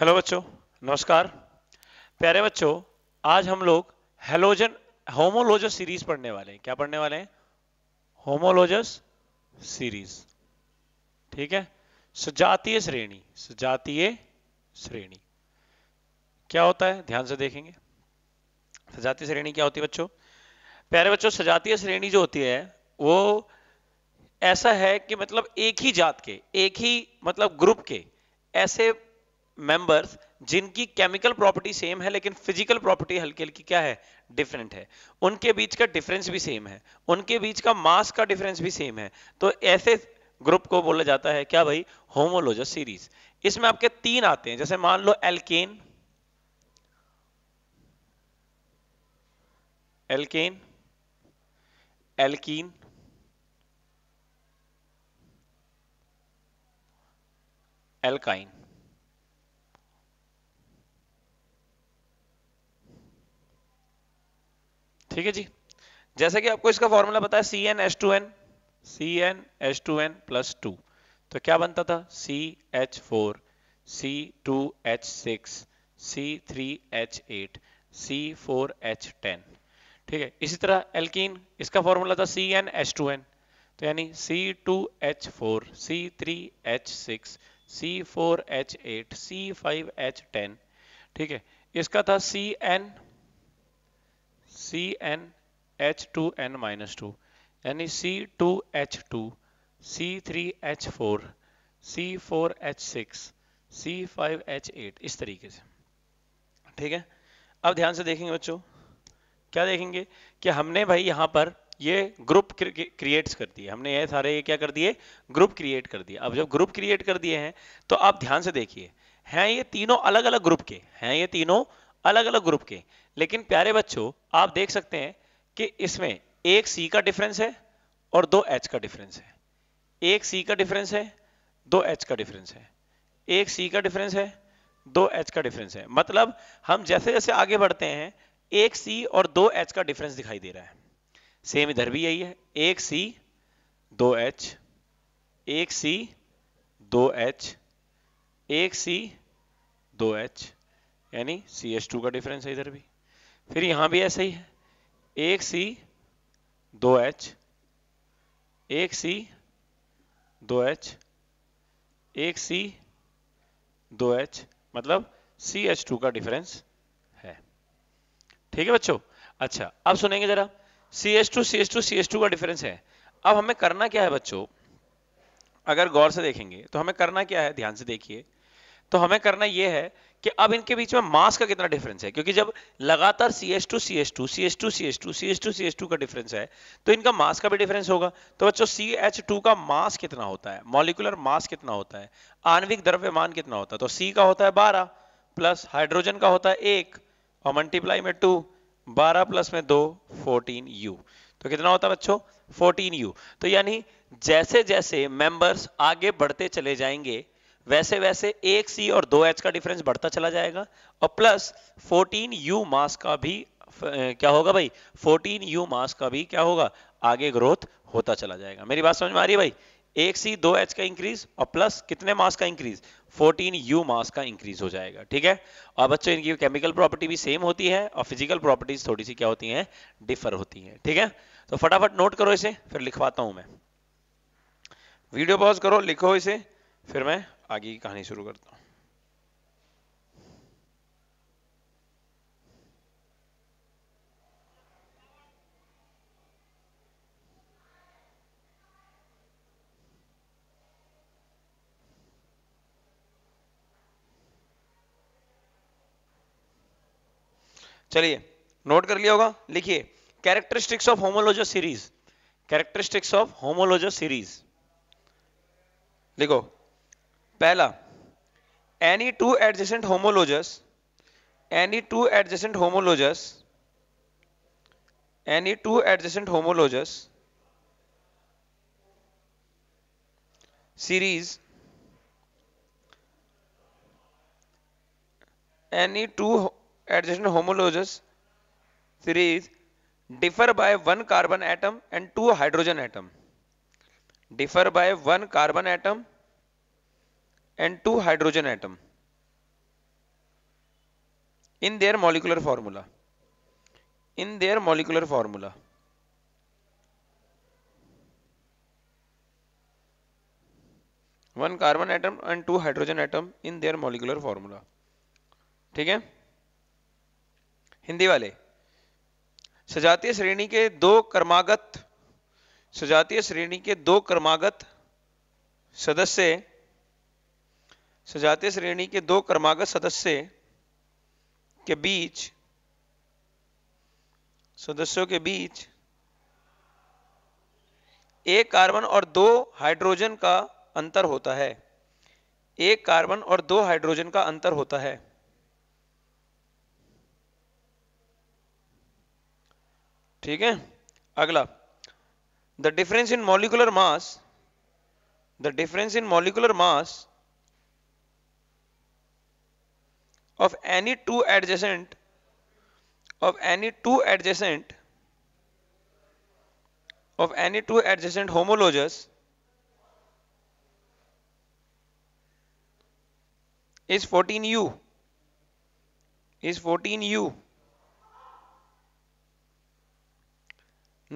hello बच्चों नमस्कार प्यारे बच्चों आज हम लोग हेलोजन होमोलोजस सीरीज पढ़ने वाले हैं क्या पढ़ने वाले हैं होमोलोजस सीरीज ठीक है सजातीय श्रेणी सजातीय श्रेणी क्या होता है ध्यान से देखेंगे सजातीय श्रेणी क्या होती है बच्चों प्यारे बच्चों सजातीय श्रेणी जो होती है वो ऐसा है कि मतलब एक ही जात के एक ही मतलब ग्रुप के ऐसे मेंबर्स जिनकी केमिकल प्रॉपर्टी सेम है लेकिन फिजिकल प्रॉपर्टी हल्की हल्की क्या है डिफरेंट है उनके बीच का डिफरेंस भी सेम है उनके बीच का मास का डिफरेंस भी सेम है तो ऐसे ग्रुप को बोला जाता है क्या भाई होमोलोजस सीरीज इसमें आपके तीन आते हैं जैसे मान लो एल्केन एल्केन एल्कीन एल्काइन ठीक है जी जैसे कि आपको इसका फॉर्मूला पता है C N H two N C N H two N plus two तो क्या बनता था C H four C two H six C three H eight C four H ten ठीक है इसी तरह एल्कीन इसका फॉर्मूला था C N H two N तो यानी C two H four C three H six C four H eight C five H ten ठीक है इसका था C N C N H two N minus two यानी C two H two C three H four C four H six C five H eight इस तरीके से ठीक है अब ध्यान से देखेंगे बच्चों क्या देखेंगे कि हमने भाई यहां पर ये ग्रुप क्रिएट कर दिए हमने ये सारे ये क्या कर दिए ग्रुप क्रिएट कर दिए अब जब ग्रुप क्रिएट कर दिए हैं तो आप ध्यान से देखिए हैं ये तीनों अलग अलग ग्रुप के हैं ये तीनों अलग अलग ग्रुप के लेकिन प्यारे बच्चों आप देख सकते हैं कि इसमें एक सी का डिफरेंस है और दो एच का डिफरेंस है एक सी का डिफरेंस है दो एच का डिफरेंस है एक सी का डिफरेंस है दो एच का डिफरेंस है मतलब हम जैसे जैसे आगे बढ़ते हैं एक सी और दो एच का डिफरेंस दिखाई दे रहा है सेम इधर भी यही है एक सी दो एच एक सी दो एच एक सी दो एच यानी सी एच टू का डिफरेंस है इधर भी फिर यहां भी ऐसा ही है एक सी दो एच एक सी दो एच एक सी दो एच मतलब सी एच टू का डिफरेंस है ठीक है बच्चों अच्छा अब सुनेंगे जरा C H two C H two C H two का डिफरेंस है अब हमें करना क्या है बच्चों अगर गौर से देखेंगे तो हमें करना क्या है ध्यान से देखिए तो हमें करना यह है कि अब इनके बीच में मास का कितना डिफरेंस है क्योंकि जब लगातार C S two C S two C S two C S two C S two C S two का डिफरेंस है तो इनका मास का भी डिफरेंस होगा तो बच्चों सी एच टू का मास कितना होता है मॉलिकुलर मास कितना होता है आणविक द्रव्यमान कितना होता है तो सी का होता है बारह प्लस हाइड्रोजन का होता है एक और मल्टीप्लाई में टू बारह प्लस में दो फोर्टीन यू तो कितना होता है बच्चों फोर्टीन यू तो यानी जैसे जैसे मेंबर्स आगे बढ़ते चले जाएंगे वैसे वैसे एक सी और दो एच का डिफरेंस बढ़ता चला जाएगा और प्लस 14 यू मास का भी क्या होगा भाई 14 यू मास का भी क्या होगा आगे ग्रोथ होता चला जाएगा मेरी बात समझ में आ रही है भाई एक सी दो एच का इंक्रीज और प्लस कितने मास का इंक्रीज 14 यू मास का इंक्रीज हो जाएगा ठीक है और बच्चों इनकी केमिकल प्रॉपर्टी भी सेम होती है और फिजिकल प्रॉपर्टीज थोड़ी सी क्या होती हैं डिफर होती हैं ठीक है तो फटाफट नोट करो इसे फिर लिखवाता हूं मैं वीडियो पॉज करो लिखो इसे फिर मैं आगे की कहानी शुरू करता हूँ चलिए नोट कर लिया होगा लिखिए characteristics of homologous series characteristics of homologous series लिखो पहला any two adjacent homologous any two adjacent homologous any two adjacent homologous series any two adjacent homologous series differ by one carbon atom and two hydrogen atom differ by one carbon atom and two hydrogen atom in their molecular formula in their molecular formula one carbon atom and two hydrogen atom in their molecular formula ठीक है हिंदी वाले सजातीय श्रेणी के दो कर्मागत सजातीय श्रेणी के दो कर्मागत सदस्य सजाते श्रेणी के दो क्रमागत सदस्य के बीच सदस्यों के बीच एक कार्बन और दो हाइड्रोजन का अंतर होता है एक कार्बन और दो हाइड्रोजन का अंतर होता है ठीक है अगला the difference in molecular mass the difference in molecular mass of any two adjacent of any two adjacent of any two adjacent homologous is 14u is 14u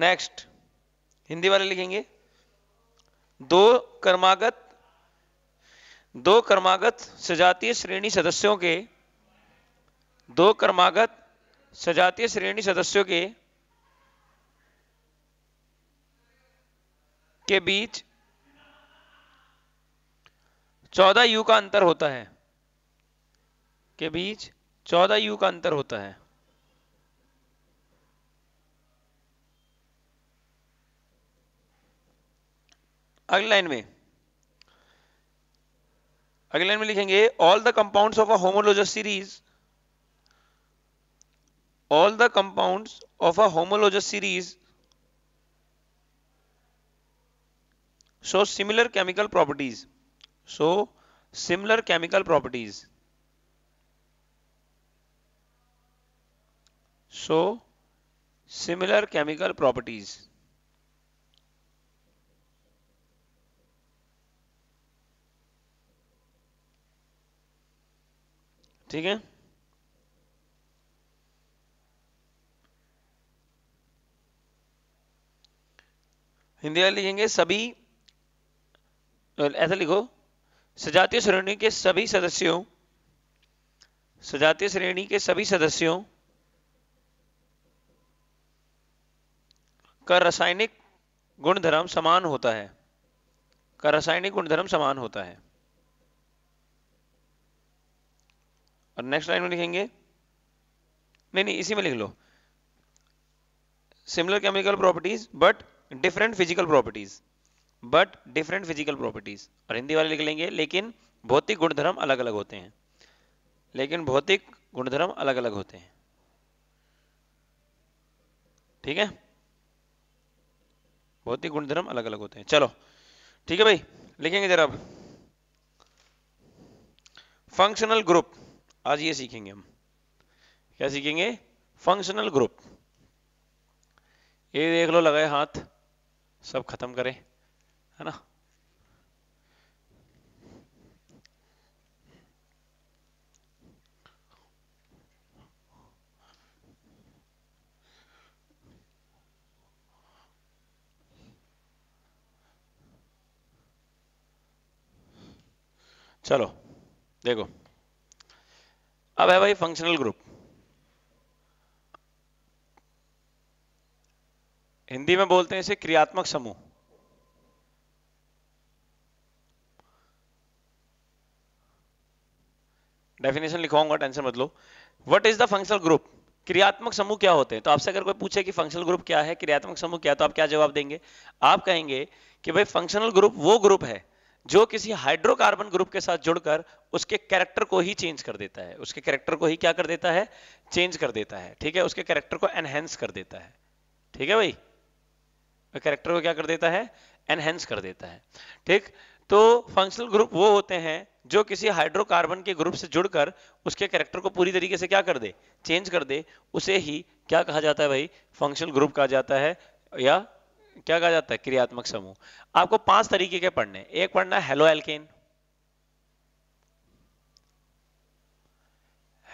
next Hindi वाले लिखेंगे दो कर्मागत दो कर्मागत सजातीय श्रेणी सदस्यों के दो क्रमागत सजातीय श्रेणी सदस्यों के के बीच चौदह यू का अंतर होता है के बीच चौदह यू का अंतर होता है अगली लाइन में अगली लाइन में लिखेंगे all the compounds of a homologous series all the compounds of a homologous series show similar chemical properties so similar chemical properties so similar chemical properties ठीक है हिंदी में लिखेंगे सभी ऐसा लिखो सजातीय श्रेणी के सभी सदस्यों सजातीय श्रेणी के सभी सदस्यों का रासायनिक गुणधर्म समान होता है का रासायनिक गुणधर्म समान होता है और नेक्स्ट लाइन में लिखेंगे नहीं नहीं इसी में लिख लो similar chemical properties but different physical properties but different physical properties और हिंदी वाले लिख लेंगे लेकिन भौतिक गुणधर्म अलग अलग होते हैं लेकिन भौतिक गुणधर्म अलग अलग होते हैं ठीक है भौतिक गुणधर्म अलग अलग होते हैं चलो ठीक है भाई लिखेंगे जरा अब फंक्शनल ग्रुप आज ये सीखेंगे हम क्या सीखेंगे फंक्शनल ग्रुप ये देख लो लगाए हाथ सब खत्म करें है ना चलो देखो अब है भाई फंक्शनल ग्रुप हिंदी में बोलते हैं इसे क्रियात्मक समूह डेफिनेशन लिखाऊंगा टेंशन मत लो इज द फंक्शनल ग्रुप क्रियात्मक समूह क्या होते हैं तो आपसे अगर कोई पूछे कि फंक्शनल ग्रुप क्या है क्रियात्मक समूह क्या है तो आप क्या जवाब देंगे आप कहेंगे कि भाई फंक्शनल ग्रुप वो ग्रुप है जो किसी हाइड्रोकार्बन ग्रुप के साथ जुड़कर उसके कैरेक्टर को ही चेंज कर देता है उसके कैरेक्टर को ही क्या कर देता है चेंज कर देता है ठीक है उसके कैरेक्टर को एनहेंस कर देता है ठीक है भाई कैरेक्टर को क्या कर देता है एनहेंस कर देता है ठीक तो फंक्शनल ग्रुप वो होते हैं जो किसी हाइड्रोकार्बन के ग्रुप से जुड़कर उसके कैरेक्टर को पूरी तरीके से क्या कर दे चेंज कर दे उसे ही क्या कहा जाता है भाई फंक्शनल ग्रुप कहा जाता है या क्या कहा जाता है क्रियात्मक समूह आपको पांच तरीके के पढ़ने एक पढ़ना है हेलो एल्केन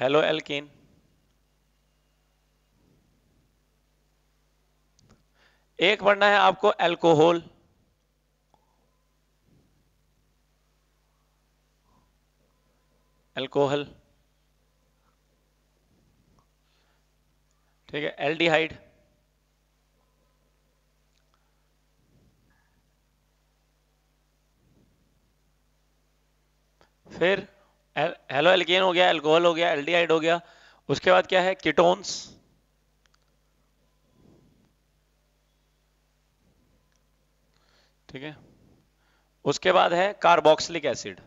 हेलो एल्केन एक पढ़ना है आपको एल्कोहल एल्कोहल ठीक है एल्डिहाइड फिर हेलो एल्केन हो गया एल्कोहल हो गया एल्डिहाइड हो गया उसके बाद क्या है किटोन्स ठीक है उसके बाद है कार्बोक्सिलिक एसिड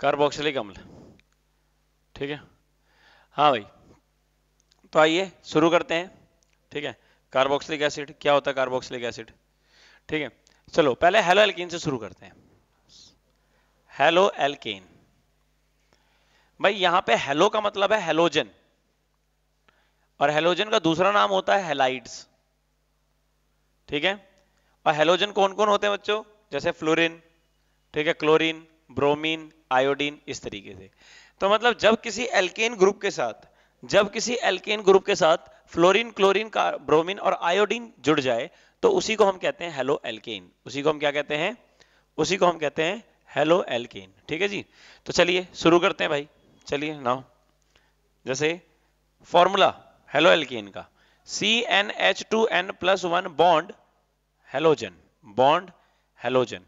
कार्बोक्सिलिक अम्ल ठीक है हाँ भाई तो आइए शुरू करते हैं ठीक है कार्बोक्सिलिक एसिड क्या होता है कार्बोक्सिलिक एसिड ठीक है चलो पहले हेलो एल्किन से शुरू करते हैं हेलो एल्केन भाई यहां पे हेलो का मतलब है हेलोजन और हेलोजन का दूसरा नाम होता है हेलाइड्स ठीक है और हेलोजन कौन कौन होते हैं बच्चों जैसे फ्लोरिन ठीक है क्लोरीन ब्रोमीन आयोडीन इस तरीके से तो मतलब जब किसी एल्केन ग्रुप के साथ जब किसी एल्केन ग्रुप के साथ फ्लोरीन क्लोरीन का ब्रोमीन और आयोडीन जुड़ जाए तो उसी को हम कहते हैं हेलो एल्केन उसी को हम क्या कहते हैं उसी को हम कहते हैं हेलो एल्किन ठीक है जी तो चलिए शुरू करते हैं भाई चलिए नाउ जैसे फॉर्मूला हेलो एल्किन का C N H two N plus one bond halogen bond halogen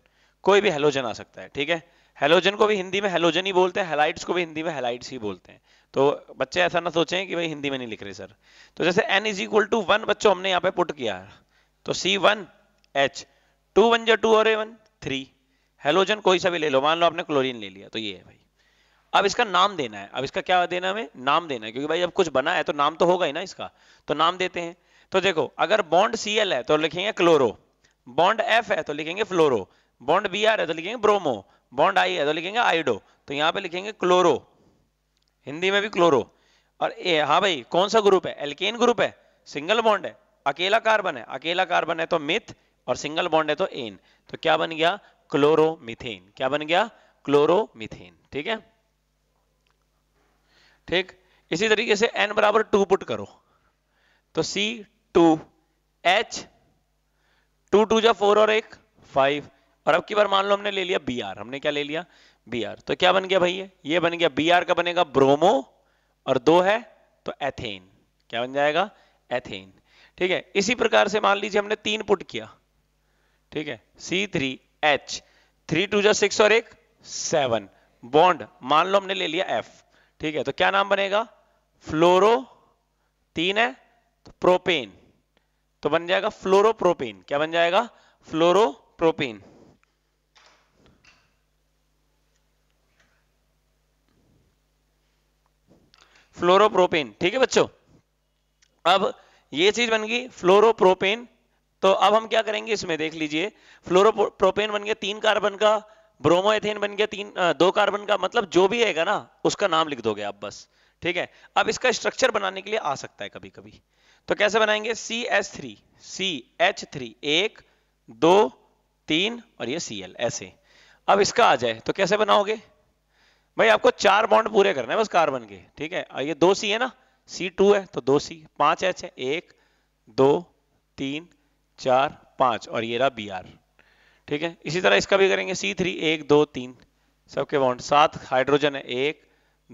कोई भी हेलोजन आ सकता है ठीक है हेलोजन को भी हिंदी में हेलोजन ही बोलते हैं हेलाइट्स को भी हिंदी में हेलाइट्स ही बोलते हैं तो बच्चे ऐसा ना सोचें कि भाई हिंदी में नहीं लिख रहे सर तो जैसे N is equal to one बच्चों हमने यहाँ पे पुट किया तो C one H two one जो टू और ए वन थ्री हेलोजन कोई सा भी ले लो मान लो आपने क्लोरीन ले लिया तो ये है भाई अब इसका नाम देना है अब इसका क्या देना हमें नाम देना है क्योंकि भाई अब कुछ बना है तो नाम तो होगा ही ना इसका तो नाम देते हैं तो देखो अगर बॉन्ड सी है तो लिखेंगे क्लोरो बॉन्ड एफ है तो लिखेंगे फ्लोरो बॉन्ड बी है तो लिखेंगे ब्रोमो बॉन्ड आई है तो लिखेंगे आइडो तो यहाँ पे लिखेंगे क्लोरो हिंदी में भी क्लोरो और ए हाँ भाई कौन सा ग्रुप है एल्केन ग्रुप है सिंगल बॉन्ड है अकेला कार्बन है अकेला कार्बन है तो मिथ और सिंगल बॉन्ड है तो एन तो क्या बन गया क्लोरोमिथेन क्या बन गया क्लोरोमिथेन ठीक है ठीक इसी तरीके से n बराबर टू पुट करो तो C two H two two जा फोर और एक फाइव और अब की बार मान लो हमने ले लिया बी आर हमने क्या ले लिया बी आर तो क्या बन गया भैया ये ये बन गया बी आर का बनेगा ब्रोमो और दो है तो एथेन क्या बन जाएगा एथेन ठीक है इसी प्रकार से मान लीजिए हमने तीन पुट किया ठीक है C three H three two जो सिक्स और एक सेवन बॉन्ड मान लो हमने ले लिया एफ ठीक है तो क्या नाम बनेगा फ्लोरो तीन है तो प्रोपेन तो बन जाएगा फ्लोरो प्रोपेन क्या बन जाएगा फ्लोरो फ्लोरोप्रोपेन ठीक है बच्चों अब ये चीज बन गई फ्लोरोप्रोपेन तो अब हम क्या करेंगे इसमें देख लीजिए फ्लोरोप्रोपेन बन गया तीन कार्बन का ब्रोमोएथेन बन गया तीन दो कार्बन का मतलब जो भी है ना उसका नाम लिख दोगे आप बस ठीक है अब इसका स्ट्रक्चर बनाने के लिए आ सकता है कभी कभी तो कैसे बनाएंगे C H three C H three एक दो तीन और ये सी एल ऐसे अब इसका आ जाए तो कैसे बनाओगे भाई आपको चार बॉन्ड पूरे करना है बस कार्बन के ठीक है ये दो सी है ना सी टू है तो दो सी पांच एच है एक दो तीन चार पांच और ये रहा बी आर ठीक है इसी तरह इसका भी करेंगे सी थ्री एक दो तीन सबके बॉन्ड सात हाइड्रोजन है एक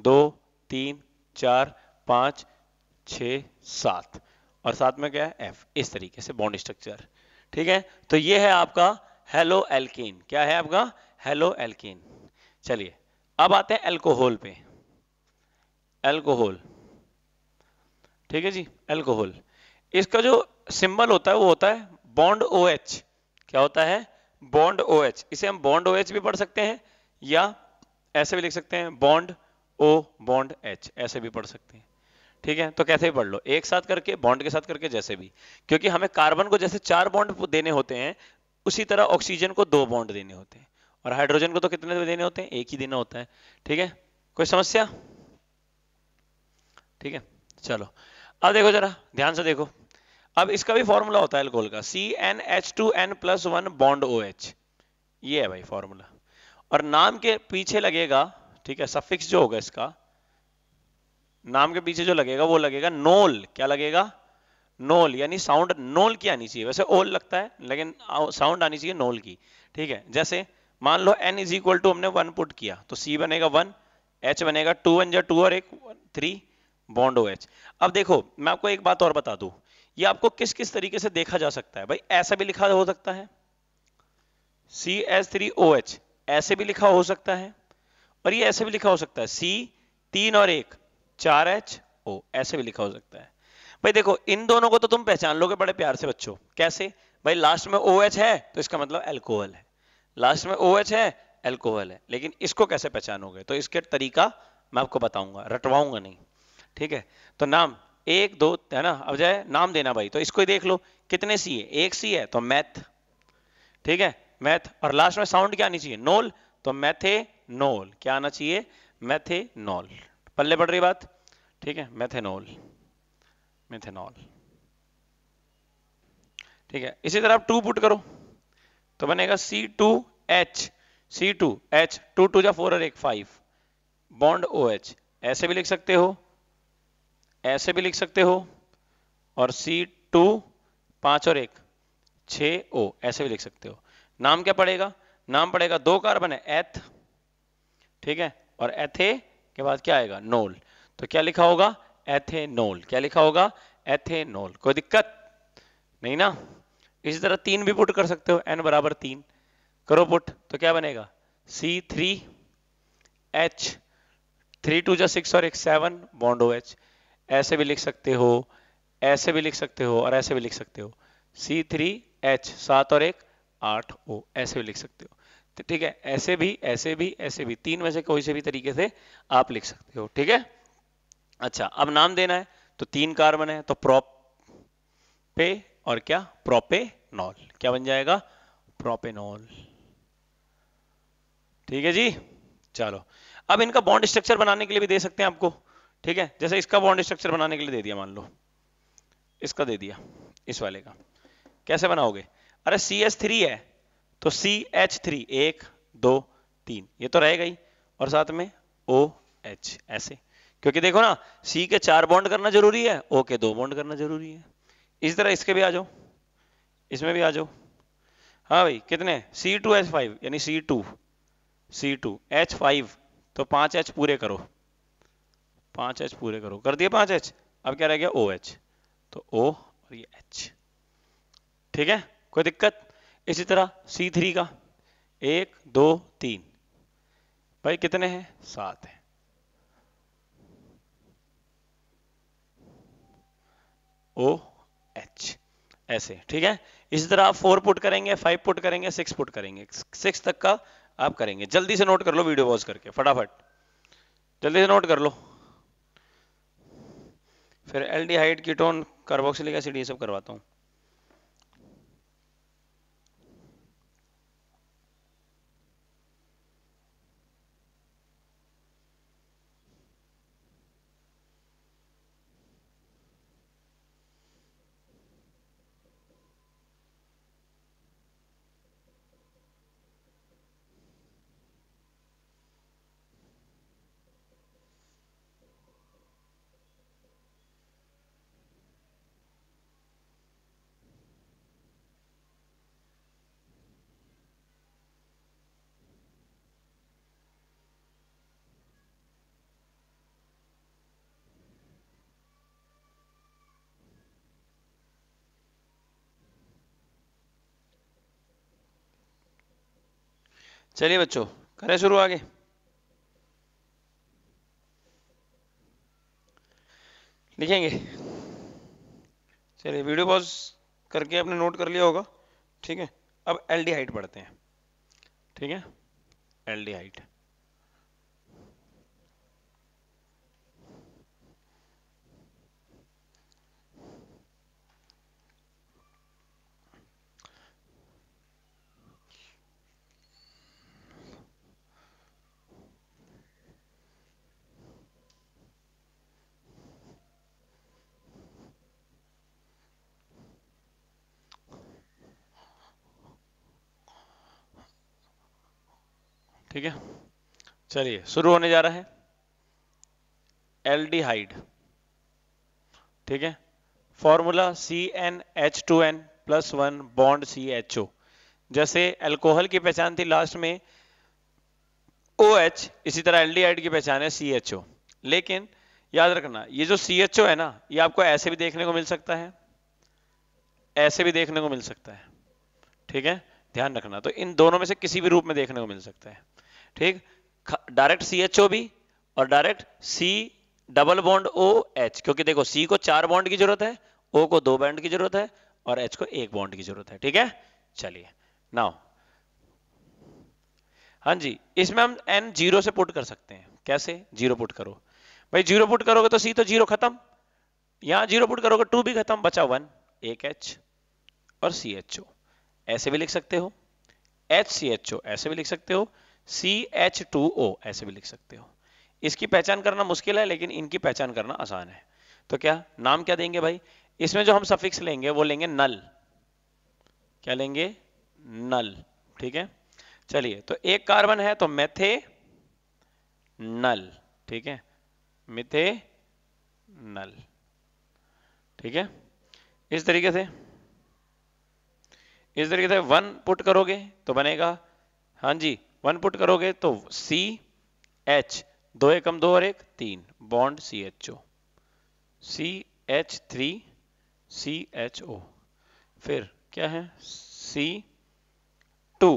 दो तीन चार पांच छ सात और साथ में क्या है एफ इस तरीके से बॉन्ड स्ट्रक्चर ठीक है तो ये है आपका हेलो एल्किन क्या है आपका हेलो एल्किन चलिए अब आते हैं एल्कोहल पे एल्कोहल ठीक है जी एल्कोहल इसका जो सिंबल होता है वो होता है बॉन्ड ओ एच क्या होता है बॉन्ड ओ एच इसे हम बॉन्ड ओ एच भी पढ़ सकते हैं या ऐसे भी लिख सकते हैं बॉन्ड ओ बॉन्ड एच ऐसे भी पढ़ सकते हैं ठीक है तो कैसे भी पढ़ लो एक साथ करके बॉन्ड के साथ करके जैसे भी क्योंकि हमें कार्बन को जैसे चार बॉन्ड देने होते हैं उसी तरह ऑक्सीजन को दो बॉन्ड देने होते हैं और हाइड्रोजन को तो कितने देने होते हैं एक ही देना होता है ठीक है कोई समस्या ठीक है चलो अब देखो जरा ध्यान से देखो अब इसका भी फॉर्मूला होता है एल्कोहल का C N H two N plus one bond O H ये है भाई फॉर्मूला और नाम के पीछे लगेगा ठीक है सफिक्स जो होगा इसका नाम के पीछे जो लगेगा वो लगेगा नोल क्या लगेगा नोल यानी साउंड नोल की आनी चाहिए वैसे ओल लगता है लेकिन साउंड आनी चाहिए नोल की ठीक है जैसे मान लो एन इज इक्वल टू हमने वन पुट किया तो सी बनेगा वन एच बनेगा टू वन जो टू और एक थ्री बॉन्ड ओ एच अब देखो मैं आपको एक बात और बता दू ये आपको किस किस तरीके से देखा जा सकता है भाई ऐसा भी लिखा हो सकता है C H three O H ऐसे भी लिखा हो सकता है और ये ऐसे भी लिखा हो सकता है सी तीन और एक चार एच ओ ऐसे भी लिखा हो सकता है भाई देखो इन दोनों को तो तुम पहचान लोगे बड़े प्यार से बच्चों कैसे भाई लास्ट में ओ एच है तो इसका मतलब एल्कोहल है लास्ट में ओ एच है एल्कोहल है लेकिन इसको कैसे पहचानोगे तो इसके तरीका मैं आपको बताऊंगा रटवाऊंगा नहीं ठीक है तो नाम एक दो है ना अब जाए नाम देना भाई तो इसको ही देख लो कितने सी है एक सी है तो मैथ ठीक है मैथ और लास्ट में साउंड क्या आनी चाहिए नोल तो मैथे नोल क्या आना चाहिए मैथे नोल पल्ले पड़ रही बात ठीक है मैथेनोल मेथेनॉल ठीक है इसी तरह आप टू पुट करो तो बनेगा C two H C two H two two या फोर और एक फाइव बॉन्ड ओ एच ऐसे भी लिख सकते हो ऐसे भी लिख सकते हो और सी टू पांच और एक छ ओ ऐसे भी लिख सकते हो नाम क्या पड़ेगा नाम पड़ेगा दो कार्बन है एथ ठीक है और एथे के बाद क्या आएगा नोल तो क्या लिखा होगा एथेनोल क्या लिखा होगा एथेनोल कोई दिक्कत नहीं ना इसी तरह तीन भी पुट कर सकते हो एन बराबर तीन करो पुट तो क्या बनेगा C three H three two जो सिक्स और एक सेवन बॉन्डो एच ऐसे भी लिख सकते हो ऐसे भी लिख सकते हो और ऐसे भी लिख सकते हो सी थ्री एच सात और एक आठ ओ ऐसे भी लिख सकते हो तो ठीक है ऐसे भी ऐसे भी ऐसे भी तीन में से कोई से भी तरीके से आप लिख सकते हो ठीक है अच्छा अब नाम देना है तो तीन कार्बन है तो प्रॉप पे और क्या प्रोपेनॉल क्या बन जाएगा प्रोपेनॉल ठीक है जी चलो अब इनका बॉन्ड स्ट्रक्चर बनाने के लिए भी दे सकते हैं आपको ठीक है जैसे इसका बॉन्ड स्ट्रक्चर बनाने के लिए दे दिया मान लो इसका दे दिया इस वाले का कैसे बनाओगे अरे सी एच थ्री है तो सी एच थ्री एक दो तीन ये तो रहेगा ही और साथ में ओ एच ऐसे क्योंकि देखो ना सी के चार बॉन्ड करना जरूरी है ओ के दो बॉन्ड करना जरूरी है इस तरह इसके भी आ जाओ इसमें भी आ जाओ हाँ भाई कितने सी टू एच फाइव यानी C two C two H five तो पांच एच पूरे करो पांच एच पूरे करो कर दिए पांच एच अब क्या रह गया ओ एच तो ओ और ये एच ठीक है कोई दिक्कत इसी तरह सी थ्री का एक दो तीन भाई कितने हैं सात है ओ एच ऐसे ठीक है इसी तरह आप फोर पुट करेंगे फाइव पुट करेंगे सिक्स पुट करेंगे सिक्स तक का आप करेंगे जल्दी से नोट कर लो वीडियो पॉज करके फटाफट जल्दी से नोट कर लो फिर एल्डिहाइड कीटोन कार्बोक्सिलिक एसिड ये सब करवाता हूँ चलिए बच्चों करें शुरू आगे लिखेंगे चलिए वीडियो पॉज करके आपने नोट कर लिया होगा ठीक है अब एल डी हाइट पढ़ते हैं ठीक है एल डी हाइट ठीक है चलिए शुरू होने जा रहा है एल्डिहाइड ठीक है formula C N H two N plus one bond C H O जैसे एल्कोहल की पहचान थी लास्ट में ओ एच इसी तरह एल्डिहाइड की पहचान है सी एच ओ लेकिन याद रखना ये जो सी एच ओ है ना ये आपको ऐसे भी देखने को मिल सकता है ऐसे भी देखने को मिल सकता है ठीक है ध्यान रखना तो इन दोनों में से किसी भी रूप में देखने को मिल सकता है ठीक डायरेक्ट सी एच ओ भी और direct C double bond O H क्योंकि देखो सी को चार बॉन्ड की जरूरत है ओ को दो बॉन्ड की जरूरत है और एच को एक बॉन्ड की जरूरत है ठीक है चलिए नाउ हाँ जी इसमें हम एन जीरो से पुट कर सकते हैं कैसे जीरो पुट करो भाई जीरो पुट करोगे तो सी तो जीरो खत्म यहां जीरो पुट करोगे टू भी खत्म बचा वन एक एच और सी एच ओ ऐसे भी लिख सकते हो एच सी एच ओ ऐसे भी लिख सकते हो सी एच टू ओ ऐसे भी लिख सकते हो इसकी पहचान करना मुश्किल है लेकिन इनकी पहचान करना आसान है तो क्या नाम क्या देंगे भाई इसमें जो हम सफिक्स लेंगे वो लेंगे नल क्या लेंगे नल ठीक है चलिए तो एक कार्बन है तो मेथे नल ठीक है मिथे नल ठीक है इस तरीके से इस तरीके से वन पुट करोगे तो बनेगा हाँ जी वन पुट करोगे तो सी एच दो एकम दो और एक तीन bond C H O C H three C H O फिर क्या है सी टू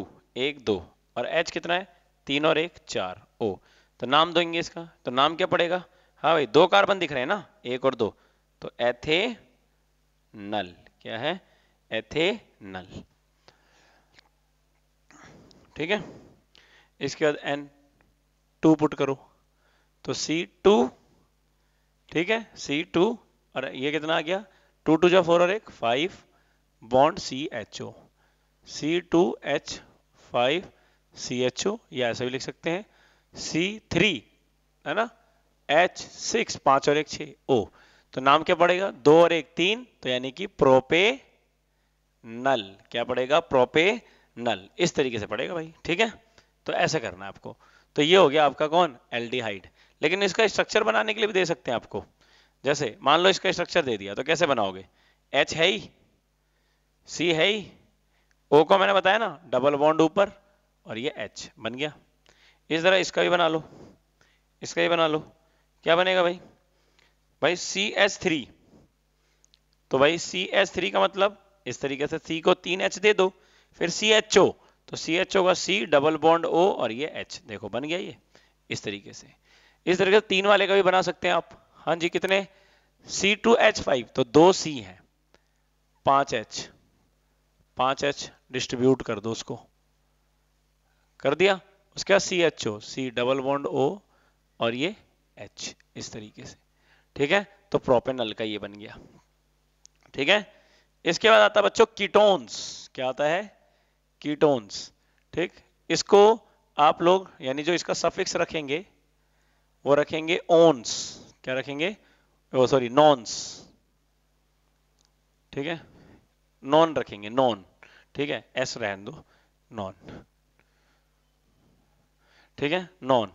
एक दो और एच कितना है तीन और एक चार ओ तो नाम देंगे इसका तो नाम क्या पड़ेगा हाँ भाई दो कार्बन दिख रहे हैं ना एक और दो तो एथे नल क्या है एथे नल ठीक है इसके बाद एन टू पुट करो तो सी टू ठीक है सी टू और ये कितना आ गया टू टू जो फोर और एक five bond C H O C two H five C H O या ऐसा भी लिख सकते हैं सी थ्री है ना एच सिक्स पांच और एक छ ओ तो नाम क्या पड़ेगा दो और एक तीन तो यानी कि प्रोपे नल क्या पड़ेगा प्रोपे नल इस तरीके से पड़ेगा भाई ठीक है तो ऐसे करना है आपको तो ये हो गया आपका कौन एल लेकिन इसका स्ट्रक्चर बनाने के लिए भी दे सकते हैं आपको जैसे मान लो इसका स्ट्रक्चर दे दिया तो कैसे बनाओगे एच है ही सी है ही ओ को मैंने बताया ना डबल बॉन्ड ऊपर और ये एच बन गया इस तरह इसका भी बना लो इसका भी बना लो क्या बनेगा भाई भाई सी एच थ्री तो भाई सी एच थ्री का मतलब इस तरीके से सी को तीन एच दे दो फिर सी एच ओ तो सी एच होगा सी डबल बॉन्ड ओ और ये एच देखो बन गया ये इस तरीके से इस तरीके से तीन वाले का भी बना सकते हैं आप हाँ जी कितने सी टू एच फाइव तो दो सी है पांच एच पांच एच डिस्ट्रीब्यूट कर दो उसको कर दिया उसके बाद C H O C double bond O और ये एच इस तरीके से ठीक है तो प्रोपेनल का ये बन गया ठीक है इसके बाद आता बच्चों कीटोन्स क्या आता है कीटोन्स ठीक इसको आप लोग यानी जो इसका सफिक्स रखेंगे वो रखेंगे ओन्स क्या रखेंगे वो सॉरी नॉन्स ठीक है नॉन रखेंगे नॉन ठीक है एस रहन दो नॉन ठीक है नॉन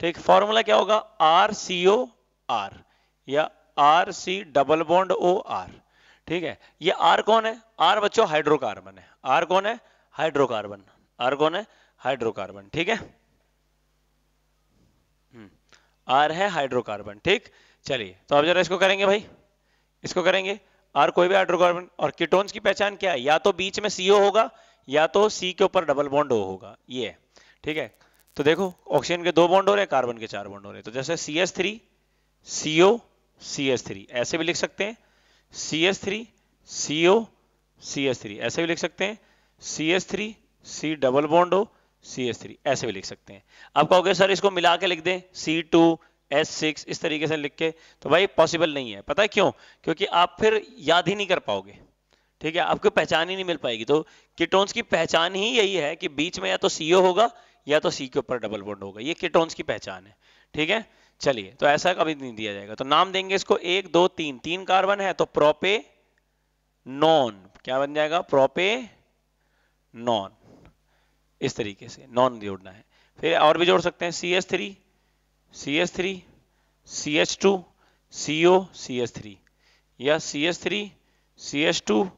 ठीक फॉर्मूला क्या होगा आर सी ओ आर या R C double bond O R ठीक है ये आर कौन है आर बच्चों हाइड्रोकार्बन है आर कौन है हाइड्रोकार्बन आर्गोन है हाइड्रोकार्बन ठीक है आर हम्म, है हाइड्रोकार्बन ठीक चलिए तो अब जरा इसको करेंगे भाई इसको करेंगे आर कोई भी हाइड्रोकार्बन और कीटोन्स की पहचान क्या है या तो बीच में सीओ होगा या तो सी के ऊपर डबल बॉन्ड हो होगा ये ठीक है तो देखो ऑक्सीजन के दो बॉन्ड हो रहे हैं कार्बन के चार बॉन्ड हो रहे हैं तो जैसे C S three CO C S three ऐसे भी लिख सकते हैं C S three CO C S three ऐसे भी लिख सकते हैं C S three C double bond O C S three ऐसे भी लिख सकते हैं आप कहोगे सर इसको मिला के लिख दें सी टू एस सिक्स इस तरीके से लिख के तो भाई पॉसिबल नहीं है पता है क्यों क्योंकि आप फिर याद ही नहीं कर पाओगे ठीक है आपको पहचान ही नहीं मिल पाएगी तो किटोन्स की पहचान ही यही है कि बीच में या तो सीओ होगा या तो सी के ऊपर डबल बॉन्ड होगा ये किटोन्स की पहचान है ठीक है चलिए तो ऐसा कभी नहीं दिया जाएगा तो नाम देंगे इसको एक दो तीन तीन कार्बन है तो प्रोपे नॉन क्या बन जाएगा प्रोपे नॉन इस तरीके से नॉन जोड़ना है फिर और भी जोड़ सकते हैं C S three C S three C H two C O C S three या C S three C S two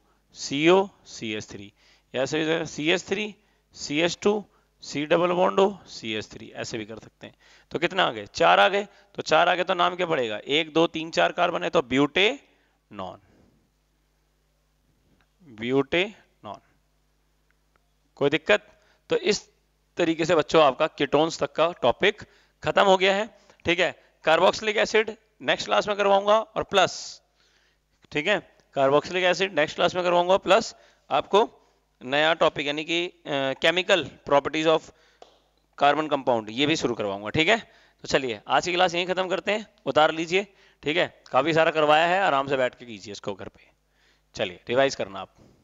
C O C S three या C S three C S two C double bond O C S three ऐसे भी कर सकते हैं तो कितना आ गए चार आ गए तो चार आ गए तो नाम क्या पड़ेगा एक दो तीन चार कार्बन है तो ब्यूटे नॉन ब्यूटे कोई दिक्कत तो इस तरीके से बच्चों आपका कीटोन्स तक का टॉपिक खत्म हो गया है ठीक है कार्बोक्सिलिक एसिड नेक्स्ट क्लास में करवाऊंगा और प्लस ठीक है कार्बोक्सिलिक एसिड नेक्स्ट क्लास में करवाऊंगा प्लस आपको नया टॉपिक यानी कि chemical properties of carbon compound ये भी शुरू करवाऊंगा ठीक है तो चलिए आज की क्लास यहीं खत्म करते हैं उतार लीजिए ठीक है काफी सारा करवाया है आराम से बैठ के कीजिए इसको घर पे चलिए रिवाइज करना आप